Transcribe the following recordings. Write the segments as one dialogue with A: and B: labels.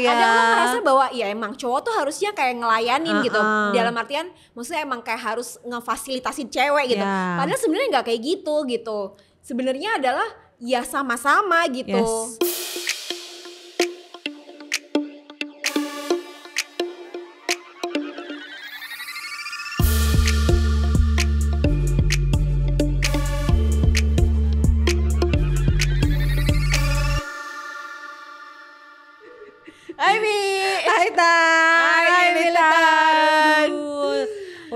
A: ya kadang lo merasa
B: bahwa ya emang cowok tuh harusnya kayak ngelayanin uh -uh. gitu ah. dalam artian maksudnya emang kayak harus ngefasilitasi cewek gitu yeah. padahal sebenarnya nggak kayak gitu gitu sebenarnya adalah ya sama-sama gitu
A: yes.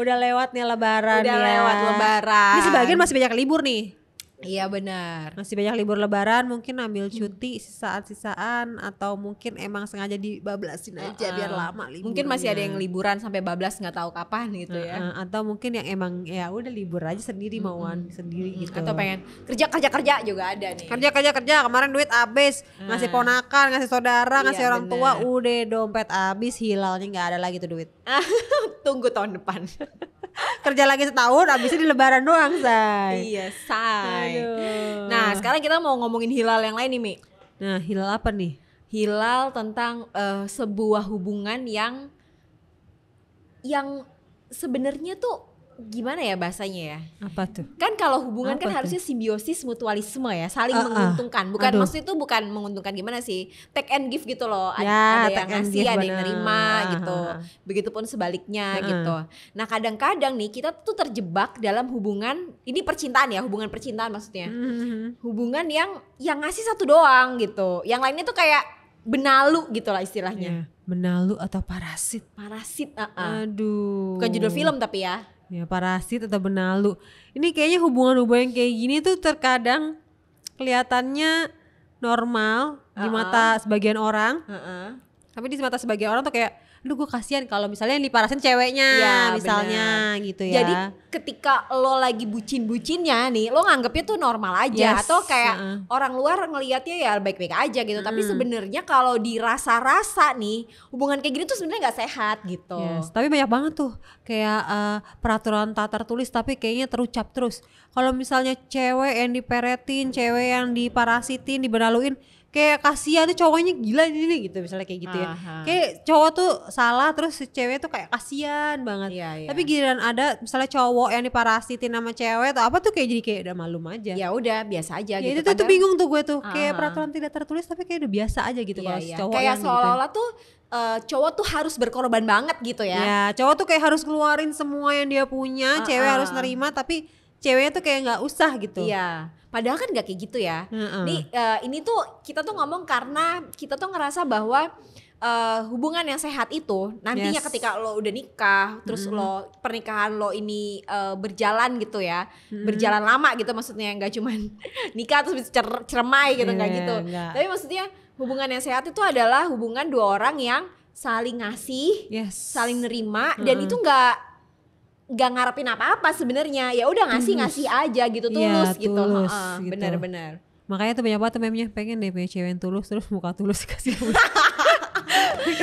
A: Udah lewat nih lebaran Udah ya. lewat lebaran. Ini sebagian masih banyak libur nih. Iya
B: benar.
A: Masih banyak libur lebaran mungkin ambil cuti hmm. sisaan-sisaan atau mungkin emang sengaja dibablasin aja uh biar lama liburnya. Mungkin masih ada yang liburan sampai bablas nggak tahu kapan gitu uh -uh. ya. Atau mungkin yang emang ya udah libur aja sendiri hmm. mauan sendiri hmm. gitu. Atau pengen kerja kerja kerja juga ada nih. Kerja kerja kerja kemarin duit habis, ngasih ponakan, ngasih saudara, iya, ngasih orang bener. tua, udah dompet habis, hilalnya nggak ada lagi tuh duit. Tunggu tahun depan kerja lagi setahun abisnya di lebaran doang say iya say
B: Aduh. nah sekarang kita mau ngomongin hilal yang lain nih Mi
A: nah hilal apa nih
B: hilal tentang uh, sebuah hubungan yang yang sebenarnya tuh gimana ya bahasanya ya? Apa tuh? Kan kalau hubungan kan Apa kan tuh? harusnya simbiosis mutualisme ya, saling uh, uh. menguntungkan. Bukan Aduh. maksud itu bukan menguntungkan gimana sih? Take and give gitu loh. Ada, ya, ada yang ngasih, ada yang nerima ah, gitu. Begitupun sebaliknya uh. gitu. Nah, kadang-kadang nih kita tuh terjebak dalam hubungan ini percintaan ya, hubungan percintaan maksudnya. Mm -hmm. Hubungan yang yang ngasih satu doang gitu. Yang lainnya tuh kayak benalu gitu lah
A: istilahnya. Yeah. Benalu atau parasit?
B: Parasit, uh -uh. aduh. Bukan judul film
A: tapi ya ya parasit atau benalu ini kayaknya hubungan-hubungan kayak gini tuh terkadang kelihatannya normal uh -uh. di mata sebagian orang uh -uh. tapi di mata sebagian orang tuh kayak lu gue kasihan kalau misalnya yang diparasin ceweknya ya, misalnya bener. gitu ya jadi ketika lo lagi bucin-bucinnya nih lo nganggepnya tuh normal aja yes. atau kayak uh.
B: orang luar ngelihatnya ya baik-baik aja gitu hmm. tapi sebenarnya kalau dirasa-rasa
A: nih hubungan kayak gini tuh sebenarnya nggak sehat gitu yes. tapi banyak banget tuh kayak uh, peraturan tak tertulis tapi kayaknya terucap terus kalau misalnya cewek yang diperetin cewek yang diparasitin dibenaluin kayak kasihan tuh cowoknya gila ini gitu misalnya kayak gitu ya kayak cowok tuh salah terus cewek tuh kayak kasihan banget iya, iya. tapi giliran ada misalnya cowok yang diparasitin sama cewek atau apa tuh kayak jadi kayak udah malu aja ya udah biasa aja ya, gitu itu tuh bingung tuh gue tuh Aha. kayak peraturan tidak tertulis tapi kayak udah biasa aja gitu iya, kalau iya. cowok kayak gitu. seolah-olah gitu. tuh uh, cowok tuh harus berkorban banget gitu ya ya cowok tuh kayak harus keluarin semua yang dia punya uh -uh. cewek harus nerima tapi ceweknya tuh kayak nggak usah gitu iya Padahal kan
B: gak kayak gitu ya. Mm-hmm. uh, ini tuh kita tuh ngomong karena kita tuh ngerasa bahwa uh, hubungan yang sehat itu nantinya yes. ketika lo udah nikah, terus mm. lo pernikahan lo ini uh, berjalan gitu ya, mm. berjalan lama gitu maksudnya nggak cuman nikah terus cer ceremai gitu nggak yeah, gitu. Enggak. Tapi maksudnya hubungan yang sehat itu adalah hubungan dua orang yang saling ngasih, yes. saling nerima mm. dan itu nggak
A: gak ngarepin apa-apa sebenarnya ya udah ngasih ngasih aja gitu tulus, ya, tulus gitu, benar-benar gitu. makanya tuh banyak banget memnya pengen deh punya cewek yang tulus terus muka tulus kasih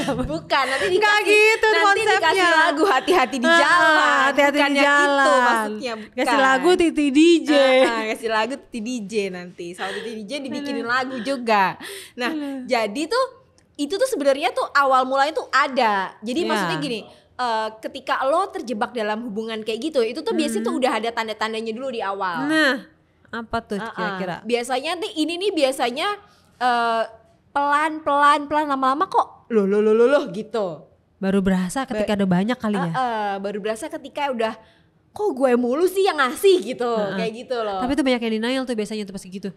A: bukan nanti dikasih Nggak gitu nanti konsepnya. dikasih lagu hati-hati di ah, jalan hati-hati di jalan itu maksudnya kasih lagu
B: titi DJ ah, ah, kasih lagu titi DJ nanti sama titi DJ dibikinin lagu juga nah jadi tuh itu tuh sebenarnya tuh awal mulanya tuh ada jadi yeah. maksudnya gini uh, ketika lo terjebak dalam hubungan kayak gitu itu tuh hmm. biasanya tuh hmm. udah ada tanda-tandanya dulu di awal nah
A: apa tuh kira-kira
B: biasanya nih ini nih biasanya uh, pelan pelan pelan lama-lama kok lo lo lo lo lo gitu baru berasa ketika ba ada banyak kali ya uh -uh, baru berasa ketika
A: udah kok gue mulu sih yang ngasih gitu uh -uh. kayak gitu loh tapi tuh banyak yang denial tuh biasanya tuh pas gitu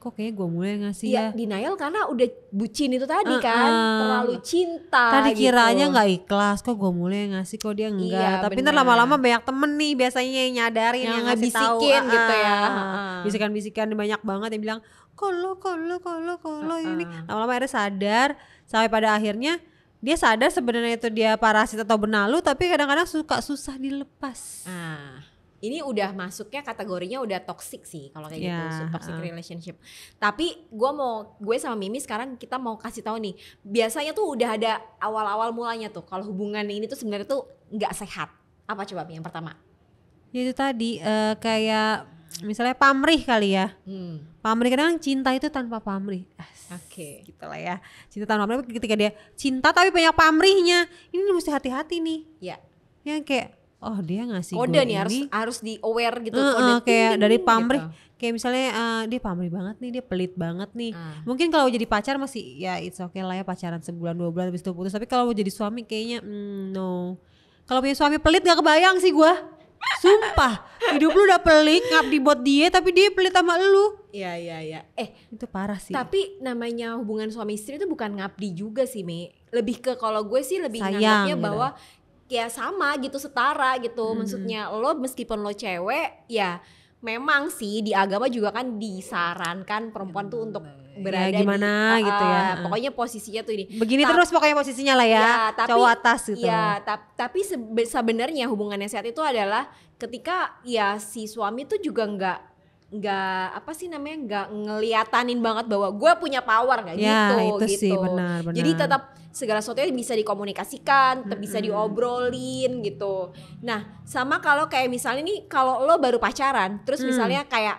A: kok kayak gue mulai ngasih ya, ya denial karena udah bucin itu tadi uh, kan uh, terlalu cinta tadi gitu. kiranya nggak ikhlas kok gue mulai ngasih kok dia enggak iya, tapi ntar lama-lama banyak temen nih biasanya yang nyadarin yang, yang ngasih gitu ya bisikan-bisikan banyak banget yang bilang kalau kalau kalau kalau uh, ini lama-lama akhirnya sadar sampai pada akhirnya dia sadar sebenarnya itu dia parasit atau benalu tapi kadang-kadang suka susah dilepas.
B: uh ini udah masuknya kategorinya udah toxic sih kalau kayak yeah. gitu iya, toxic uh. relationship. Tapi gue mau gue sama Mimi sekarang kita mau kasih tahu nih biasanya tuh udah ada awal-awal mulanya tuh kalau hubungan ini tuh sebenarnya tuh nggak sehat. Apa coba yang
A: pertama? Ya Itu tadi uh, kayak misalnya pamrih kali ya. Hmm. Pamrih kadang cinta itu tanpa pamrih. Oke. Okay. Gitu lah ya. Cinta tanpa pamrih ketika dia cinta tapi banyak pamrihnya. Ini mesti hati-hati nih. Ya. Yeah. Ya kayak oh dia ngasih kode gue nih ini. harus
B: harus di aware gitu uh, kode uh, kayak dari pamrih
A: gitu. kayak misalnya uh, dia pamrih banget nih dia pelit banget nih uh. mungkin kalau jadi pacar masih ya it's okay lah ya pacaran sebulan dua bulan habis itu putus tapi kalau jadi suami kayaknya mm, no kalau punya suami pelit gak kebayang sih gue Sumpah, hidup lu udah pelit ngabdi buat dia tapi dia pelit sama lu. Iya
B: iya iya. Eh, itu parah sih. Tapi namanya hubungan suami istri itu bukan ngabdi juga sih, Mi. Lebih ke kalau gue sih lebih nganggapnya gitu. bahwa ya sama gitu setara gitu hmm. maksudnya lo meskipun lo cewek ya memang sih di agama juga kan disarankan perempuan tuh untuk ya? berada ya, gimana di, gitu ya pokoknya posisinya tuh ini begini Ta terus pokoknya posisinya lah ya, ya tapi, cowok atas gitu ya ta tapi sebenarnya hubungannya sehat itu adalah ketika ya si suami tuh juga nggak nggak apa sih namanya nggak ngeliatanin banget bahwa gue punya power nggak ya, gitu itu gitu. Sih, benar, benar. Jadi tetap segala sesuatu bisa dikomunikasikan, mm -hmm. bisa diobrolin gitu. Nah, sama kalau kayak misalnya nih kalau lo baru pacaran, terus mm. misalnya kayak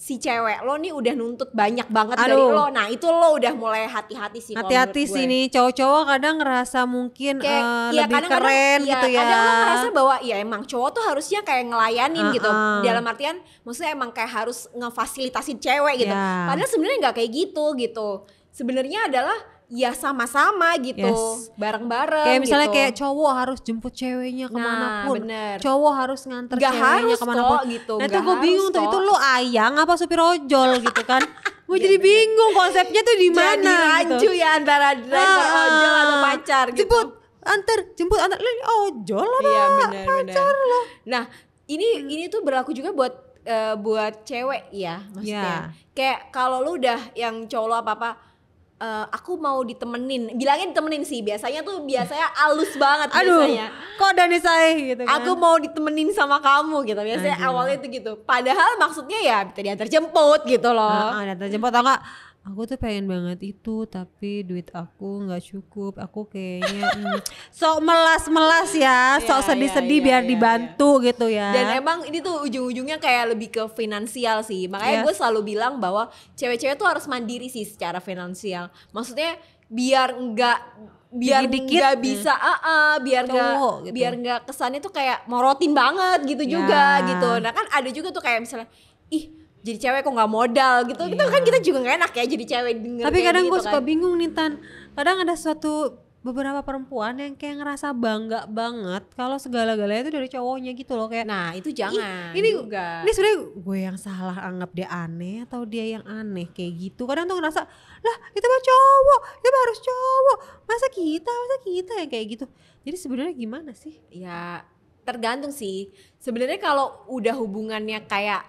B: si cewek lo nih udah nuntut banyak banget Aduh. dari lo nah itu lo udah mulai hati-hati sih hati-hati sih nih cowok-cowok kadang ngerasa mungkin kayak, uh, ya, lebih kadang -kadang, keren ya, gitu ya kadang lo ngerasa bahwa ya emang cowok tuh harusnya kayak ngelayanin uh -uh. gitu ah, ah. dalam artian maksudnya emang kayak harus ngefasilitasi cewek gitu yeah. padahal sebenarnya nggak kayak gitu gitu sebenarnya adalah ya sama-sama gitu yes. bareng-bareng kayak misalnya gitu. kayak
A: cowok harus jemput ceweknya kemanapun nah, bener. cowok harus nganter gak ceweknya harus kemanapun kok, gitu nah itu gue bingung tuh itu lu ayang apa supir ojol gitu kan gue iya, jadi bingung konsepnya tuh di mana gitu. rancu gitu. ya antara driver ah, ojol atau pacar gitu jemput antar jemput antar lu ojol apa iya, bener, pacar bener. lo
B: nah ini ini tuh berlaku juga buat uh, buat cewek ya maksudnya yeah. kayak kalau lu udah yang cowok apa apa Uh, aku mau ditemenin, bilangin ditemenin sih. Biasanya tuh biasanya alus banget Aduh, biasanya. Kok dari saya gitu kan. Aku mau ditemenin sama kamu gitu. Biasanya Aduh. awalnya itu gitu. Padahal maksudnya ya tadi antar jemput gitu loh. Heeh, uh, uh, antar
A: jemput atau enggak aku tuh pengen banget itu tapi duit aku nggak cukup aku kayaknya mm, sok melas melas ya sok sedih sedih yeah, biar yeah, dibantu iya. gitu ya dan
B: emang ini tuh ujung ujungnya kayak lebih ke finansial sih makanya iya. gue selalu bilang bahwa cewek-cewek tuh harus mandiri sih secara finansial maksudnya biar nggak biar nggak hmm. bisa uh, uh, biar nggak gitu. biar nggak kesannya tuh kayak morotin banget gitu juga iya. gitu nah kan ada juga tuh kayak misalnya ih jadi cewek kok nggak modal gitu yeah. itu kan iya. kita juga gak enak ya jadi cewek denger tapi kadang gitu gue suka kan.
A: bingung nih tan kadang ada suatu beberapa perempuan yang kayak ngerasa bangga banget kalau segala-galanya itu dari cowoknya gitu loh kayak nah itu jangan ini juga ini sebenarnya gue yang salah anggap dia aneh atau dia yang aneh kayak gitu kadang tuh ngerasa lah itu mah cowok itu mah harus cowok masa kita masa kita yang kayak gitu jadi sebenarnya gimana sih ya tergantung sih
B: sebenarnya kalau udah hubungannya kayak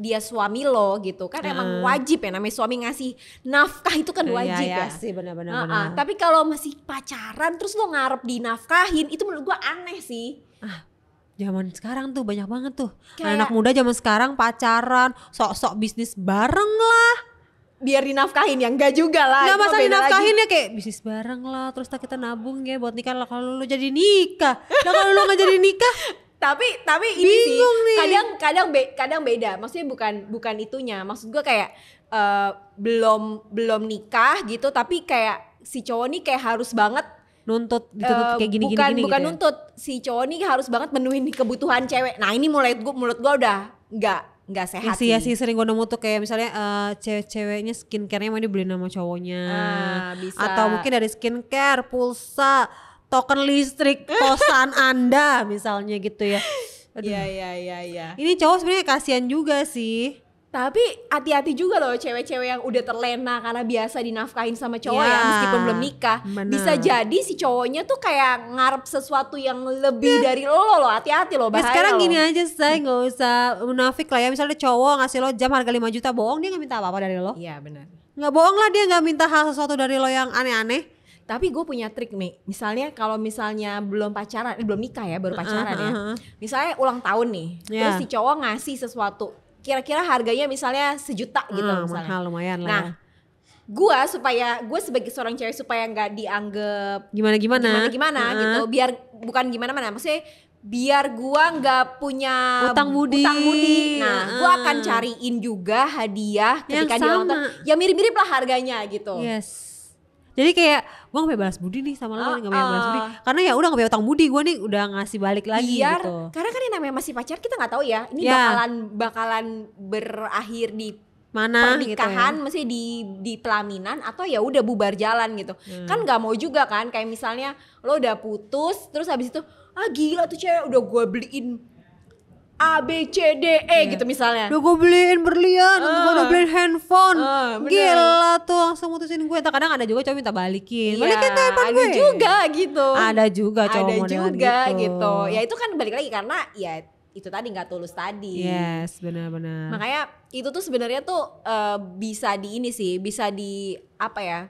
B: dia suami lo gitu kan uh. emang wajib ya namanya suami ngasih nafkah itu kan iya, iya wajib uh, ya, ya. ya. sih
A: benar-benar uh -uh.
B: tapi kalau masih pacaran terus lo ngarep dinafkahin itu menurut gua aneh sih ah
A: zaman sekarang tuh banyak banget tuh Kayak, anak, muda zaman sekarang pacaran sok-sok bisnis bareng lah biar dinafkahin ya enggak juga lah enggak masalah dinafkahin lagi. ya kayak bisnis bareng lah terus kita nabung ya buat nikah lah kalau lu jadi nikah kalau lu nggak jadi nikah tapi tapi ini Bingung sih nih. kadang
B: kadang be, kadang beda maksudnya bukan bukan itunya maksud gue kayak uh, belum belum nikah gitu tapi kayak si cowok nih kayak harus banget
A: nuntut dituntut uh, kayak gini bukan, gini, gini bukan gitu ya? nuntut
B: si cowok nih harus banget menuhin kebutuhan cewek
A: nah ini mulai gue mulut gue udah nggak nggak sehat ya sih ya sih sering gue nemu tuh kayak misalnya uh, cewek-ceweknya skincarenya mau dibeli nama cowoknya ah, bisa. atau mungkin dari skincare pulsa token listrik kosan Anda misalnya gitu ya. Iya iya iya iya. Ini cowok sebenarnya kasihan juga sih. Tapi hati-hati juga loh
B: cewek-cewek yang udah terlena karena biasa dinafkahin sama cowok ya, ya meskipun belum nikah. Bener. Bisa jadi si cowoknya tuh kayak ngarep sesuatu yang lebih ya. dari lo loh, hati-hati loh ya, bahaya. Ya sekarang lo. gini
A: aja saya nggak usah munafik lah ya. Misalnya cowok ngasih lo jam harga 5 juta bohong dia nggak minta apa-apa dari lo. Iya benar. Nggak bohong lah dia nggak minta hal sesuatu dari lo yang aneh-aneh tapi gue punya
B: trik nih. Misalnya kalau misalnya belum pacaran, eh, belum nikah ya, baru pacaran uh, -huh. ya. Misalnya ulang tahun nih, yeah. terus si cowok ngasih sesuatu. Kira-kira harganya misalnya sejuta gitu uh, misalnya. Mahal lumayan lah. Nah, ya. gue supaya gue sebagai seorang cewek supaya nggak dianggap gimana gimana gimana gimana uh. gitu biar bukan gimana mana maksudnya biar gue nggak
A: punya utang budi. utang budi. Nah, gue akan cariin
B: juga hadiah ketika dia sama. nonton. Ya mirip-mirip lah harganya gitu. Yes.
A: Jadi kayak gue gak balas budi nih sama lo, uh, gak punya uh, balas budi. Ah, ah. Karena ya udah gak punya utang budi, gue nih udah ngasih balik lagi biar, gitu.
B: Karena kan yang namanya masih pacar kita nggak tahu ya. Ini yeah. bakalan bakalan berakhir di mana gitu pernikahan gitu ya. mesti di di pelaminan atau ya udah bubar jalan gitu. Hmm. Kan nggak mau juga kan kayak misalnya lo udah putus terus habis itu ah gila tuh cewek udah gue beliin
A: A B C D E yeah. gitu misalnya. Udah gue beliin berlian, uh, ah. gue beliin handphone. Uh, Gila tuh langsung mutusin gue. Entah kadang ada juga cowok minta balikin. Yeah, balikin tuh handphone gue. Ada juga gitu. Ada juga cowok Ada juga gitu. gitu. Ya
B: itu kan balik lagi karena ya itu tadi nggak tulus tadi. Yes,
A: benar-benar. Makanya
B: itu tuh sebenarnya tuh uh, bisa di ini sih, bisa di apa ya?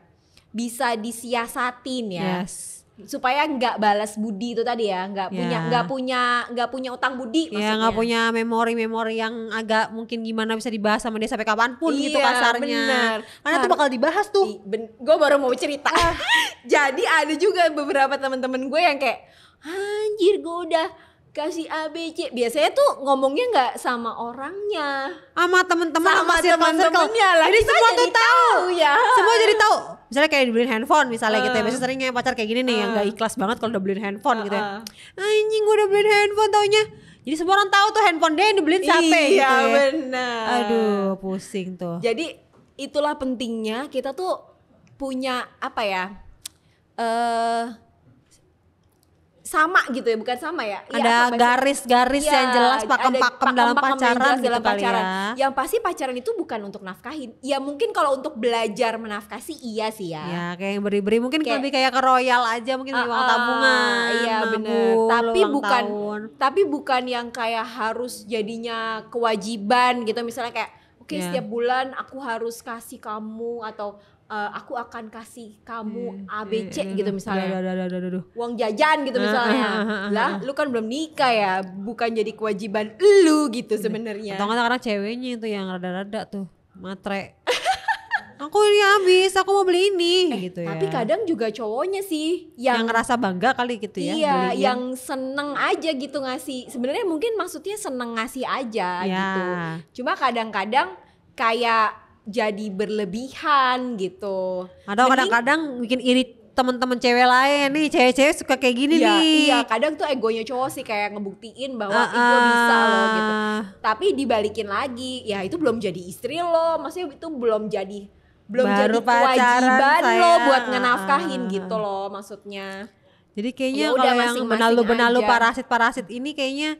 B: Bisa disiasatin ya. Yes
A: supaya nggak balas budi itu tadi ya nggak ya. punya nggak punya nggak punya utang budi ya, maksudnya nggak punya memori-memori yang agak mungkin gimana bisa dibahas sama dia sampai kapanpun yeah, gitu iya, kasarnya bener. karena Har- tuh kan. bakal dibahas tuh gue baru mau cerita ah. jadi ada
B: juga beberapa teman-teman gue yang kayak anjir gue udah kasih ABC biasanya tuh ngomongnya nggak sama orangnya
A: sama teman teman sama, sama teman temannya lah jadi semua tuh tahu misalnya kayak dibeliin handphone misalnya uh. gitu ya biasanya seringnya pacar kayak gini nih uh. yang gak ikhlas banget kalau udah beliin handphone uh, gitu ya anjing gue udah beliin handphone taunya jadi semua orang tahu tuh handphone dia yang dibeliin siapa iya, gitu ya bener. aduh pusing tuh jadi
B: itulah pentingnya kita tuh punya apa ya eh uh, sama gitu ya bukan sama ya iya, ada garis-garis ya, yang jelas pakem-pakem dalam pacaran gitu dalam pacaran. ya yang pasti pacaran itu bukan untuk nafkahin ya mungkin kalau untuk belajar menafkah sih iya sih ya ya kayak yang beri-beri mungkin kayak, lebih kayak ke royal aja mungkin uh, uang tabungan iya bener tapi bukan tahun. tapi bukan yang kayak harus jadinya kewajiban gitu misalnya kayak oke okay, iya. yeah. setiap bulan aku harus kasih kamu atau uh, aku akan kasih kamu hmm, ABC hmm, hmm, gitu hmm. misalnya. Duh, Uang jajan gitu nah, misalnya. Nah, nah, lah, lu kan belum nikah ya, bukan jadi
A: kewajiban lu gitu sebenarnya. Atau kadang anak ceweknya itu yang rada-rada tuh matre. aku ini habis, aku mau beli ini eh, gitu ya. Tapi kadang juga cowoknya sih yang, yang ngerasa bangga kali gitu ya. Iya, yang
B: seneng aja gitu ngasih. Sebenarnya mungkin maksudnya seneng ngasih aja ya. gitu. Cuma kadang-kadang kayak jadi berlebihan gitu. Atau kadang-kadang
A: bikin iri teman-teman cewek lain nih cewek-cewek suka kayak gini ya, nih iya
B: kadang tuh egonya cowok sih kayak ngebuktiin bahwa uh, itu bisa loh ah. gitu tapi dibalikin lagi ya itu belum jadi istri lo maksudnya itu belum jadi belum Baru jadi kewajiban loh lo buat ngenafkahin uh, gitu loh
A: maksudnya jadi kayaknya ya kalau yang benalu-benalu
B: parasit-parasit
A: ini kayaknya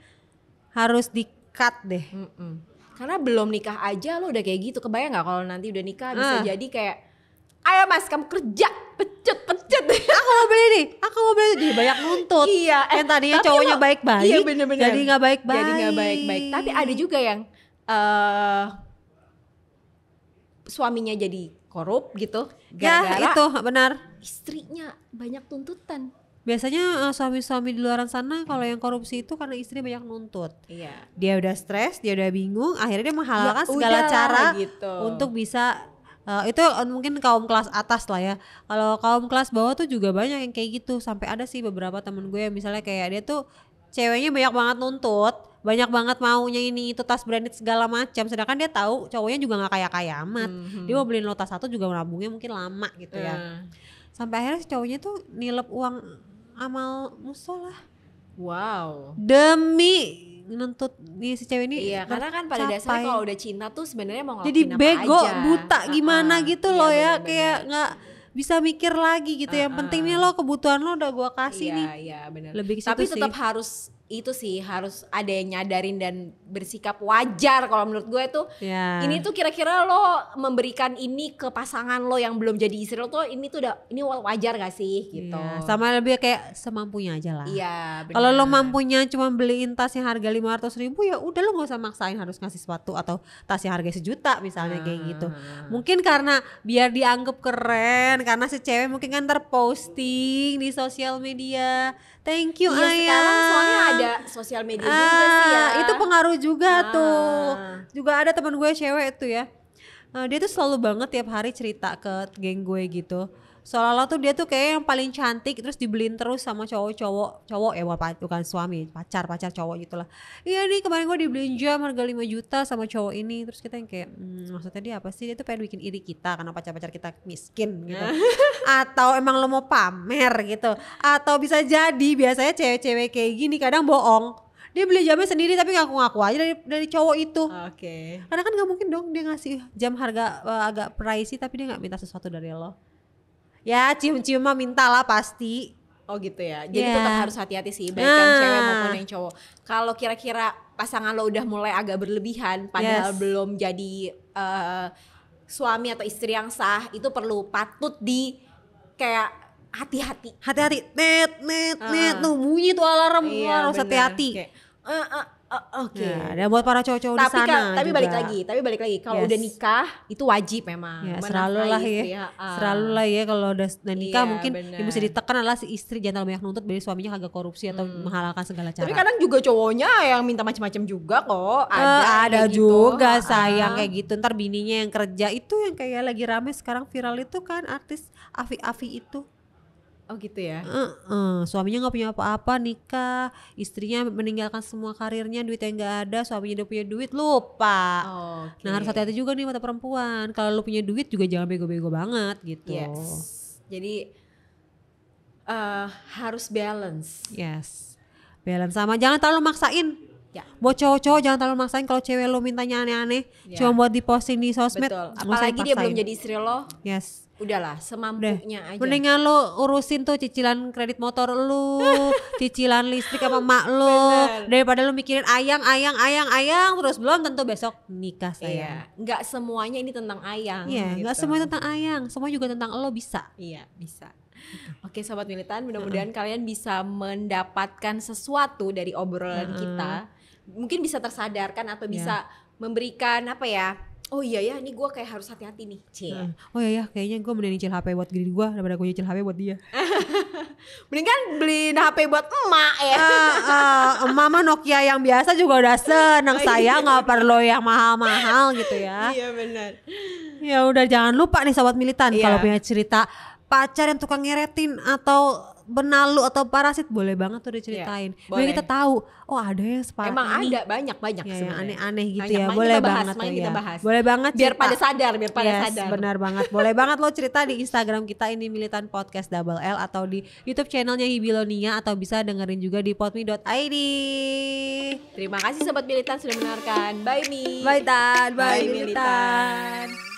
A: harus di cut deh mm
B: -mm karena belum nikah aja lo udah kayak gitu kebayang nggak kalau nanti udah nikah bisa uh. jadi kayak ayo mas kamu kerja pecut pecut aku mau beli
A: nih aku mau beli jadi banyak nuntut iya eh, yang tadinya cowoknya baik baik iya jadi nggak baik baik jadi nggak baik baik tapi ada
B: juga yang uh,
A: suaminya jadi korup gitu ya, gara-gara ya, itu benar
B: istrinya banyak
A: tuntutan biasanya suami eh, suami-suami di luaran sana kalau yang korupsi itu karena istri banyak nuntut. Iya. Dia udah stres, dia udah bingung, akhirnya dia menghalalkan ya, segala cara gitu. untuk bisa uh, itu eh, mungkin kaum kelas atas lah ya. Kalau kaum kelas bawah tuh juga banyak yang kayak gitu. Sampai ada sih beberapa temen gue yang misalnya kayak dia tuh ceweknya banyak banget nuntut, banyak banget maunya ini itu tas branded segala macam. Sedangkan dia tahu cowoknya juga nggak kaya kaya amat. Mm-hmm. Dia mau beliin lo tas satu juga nabungnya mungkin lama gitu ya. Iya. Sampai akhirnya si cowoknya tuh nilep uang amal musola. Wow. Demi nuntut nih si cewek ini iya karena kan pada capai. dasarnya kalau udah
B: cinta tuh sebenarnya mau jadi bego apa aja. buta
A: gimana uh -huh. gitu iya, loh ya bener -bener. kayak nggak bisa mikir lagi gitu uh ya. huh yang penting nih lo kebutuhan lo udah gua kasih iya, nih iya, iya, lebih tapi tetap
B: harus itu sih harus ada yang nyadarin dan bersikap wajar kalau menurut gue tuh
A: yeah. ini tuh
B: kira-kira lo memberikan ini ke pasangan lo yang belum jadi istri lo tuh ini tuh udah ini wajar gak sih gitu yeah.
A: sama lebih kayak semampunya aja lah
B: iya yeah, kalau lo
A: mampunya cuma beliin tas yang harga lima ratus ribu ya udah lo gak usah maksain harus ngasih sepatu atau tas yang harga sejuta misalnya hmm. kayak ah. gitu mungkin karena biar dianggap keren karena si cewek mungkin kan terposting di sosial media Thank you iya, ayah. Sekarang soalnya ada
B: sosial media ah, sih ya.
A: Itu pengaruh juga ah. tuh. Juga ada teman gue cewek tuh ya. Uh, dia tuh selalu banget tiap hari cerita ke geng gue gitu seolah-olah tuh dia tuh kayak yang paling cantik terus dibeliin terus sama cowok-cowok cowok ya bukan suami pacar pacar cowok gitulah iya nih kemarin gue dibeliin jam harga 5 juta sama cowok ini terus kita yang kayak hmm, maksudnya dia apa sih dia tuh pengen bikin iri kita karena pacar-pacar kita miskin gitu atau emang lo mau pamer gitu atau bisa jadi biasanya cewek-cewek kayak gini kadang bohong dia beli jamnya sendiri tapi ngaku-ngaku aja dari dari cowok itu. Oke. Okay. Karena kan nggak mungkin dong dia ngasih jam harga uh, agak pricey tapi dia nggak minta sesuatu dari lo ya cium-cium mah minta lah pasti Oh gitu ya. Jadi yeah. tetap harus hati-hati
B: sih baik yang cewek ah. maupun yang cowok. Kalau kira-kira pasangan lo udah mulai agak berlebihan padahal yes. belum jadi uh, suami atau istri yang sah, itu perlu patut di kayak hati-hati. Hati-hati. Net net net ah. tuh bunyi tuh alarm. Iya, harus hati-hati. Uh, uh, Oh, oke. Okay. Nah,
A: dan buat para cowok-cowok di sana. Tapi tapi balik lagi,
B: tapi balik lagi kalau yes. udah nikah itu wajib
A: memang. Ya, selalu lah ya. Uh. lah ya kalau udah, nikah iya, mungkin bener. yang bisa ditekan adalah si istri jangan terlalu banyak nuntut biar suaminya kagak korupsi atau hmm. menghalalkan segala cara. Tapi kadang
B: juga cowoknya
A: yang minta macam-macam juga kok. Eh, ada, uh, ada gitu. juga ah, sayang uh. kayak ah. gitu. Ntar bininya yang kerja itu yang kayak lagi rame sekarang viral itu kan artis Afi Afi itu. Oh gitu ya. Uh -uh. Suaminya nggak punya apa-apa, nikah, istrinya meninggalkan semua karirnya, duitnya nggak ada, suaminya udah punya duit, lupa. Oh, okay. Nah harus hati-hati juga nih mata perempuan. Kalau lu punya duit juga jangan bego-bego banget gitu. Yes.
B: Jadi uh, harus balance.
A: Yes. Balance sama jangan terlalu maksain. Ya. Buat cowok-cowok jangan terlalu maksain kalau cewek lo mintanya aneh-aneh, ya. cuma buat diposting di sosmed. Betul. Apalagi dia belum jadi istri lo. Yes udahlah semampunya Udah. aja mendingan lo urusin tuh cicilan kredit motor lu cicilan listrik apa mak lo daripada lu mikirin ayang ayang ayang ayang terus belum tentu besok nikah iya, sayang. iya.
B: nggak semuanya ini tentang ayang iya gitu. nggak semuanya
A: tentang ayang semua juga tentang lo bisa iya bisa
B: Oke sobat militan, mudah-mudahan uh -uh. kalian bisa mendapatkan sesuatu dari obrolan uh -uh. kita. Mungkin bisa tersadarkan atau yeah. bisa memberikan apa ya? oh iya ya ini gue kayak harus hati-hati
A: nih cie oh iya ya kayaknya gue mending nyicil HP buat diri gue daripada gue nyicil HP buat dia mending kan beli HP buat emak ya uh, uh, mama Nokia yang biasa juga udah seneng oh, iya. saya nggak perlu yang mahal-mahal gitu ya iya benar ya udah jangan lupa nih sahabat militan iya. kalau punya cerita pacar yang tukang ngeretin atau benalu atau parasit boleh banget tuh diceritain. Yeah, Biar kita tahu, oh ada yang separah Emang ini. ada banyak banyak yeah, iya, sebenarnya. Aneh-aneh gitu banyak, ya. Boleh kita bahas, banget tuh kita ya. Boleh banget biar cerita. pada sadar, biar pada yes, sadar. benar banget. Boleh banget lo cerita di Instagram kita ini Militan Podcast Double L atau di YouTube channelnya Hibilonia atau bisa dengerin juga di potmi.id. Terima kasih sobat Militan sudah mendengarkan. Bye Mi. Bye Tan. Bye, Bye Militan. militan.